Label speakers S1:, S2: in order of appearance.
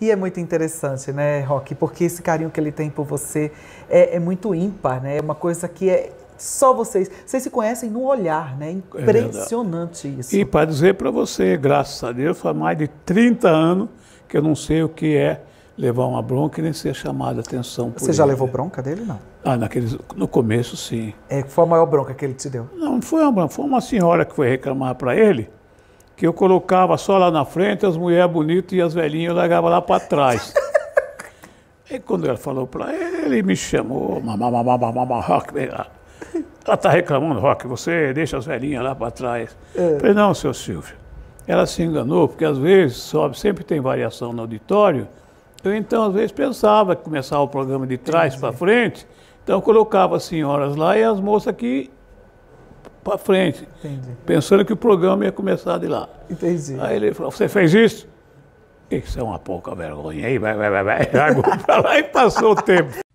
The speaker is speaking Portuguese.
S1: E é muito interessante, né, Rock? Porque esse carinho que ele tem por você é, é muito ímpar, né? É uma coisa que é só vocês. Vocês se conhecem no olhar, né? É Impressionante
S2: é isso. E para dizer para você, graças a Deus, faz mais de 30 anos que eu não sei o que é levar uma bronca e nem ser chamado a atenção. Você já ele. levou né? bronca dele, não? Ah, naqueles, no começo, sim. É, foi a maior bronca que ele te deu? Não, não foi uma bronca, foi uma senhora que foi reclamar para ele que eu colocava só lá na frente, as mulheres bonitas e as velhinhas eu largava lá para trás. e quando ela falou para ele, ele me chamou, mamá, mamá, mamá, rock, ela está reclamando, Rock, você deixa as velhinhas lá para trás. É. Falei, não, seu Silvio. Ela se enganou, porque às vezes sobe, sempre tem variação no auditório. Eu então, às vezes, pensava que começava o programa de trás para frente. Então, colocava as senhoras lá e as moças aqui para frente, Entendi. pensando que o programa ia começar de lá. Entendi. Aí ele falou: Você fez isso? Isso é uma pouca vergonha. Aí vai, vai, vai, vai. para lá e passou o tempo.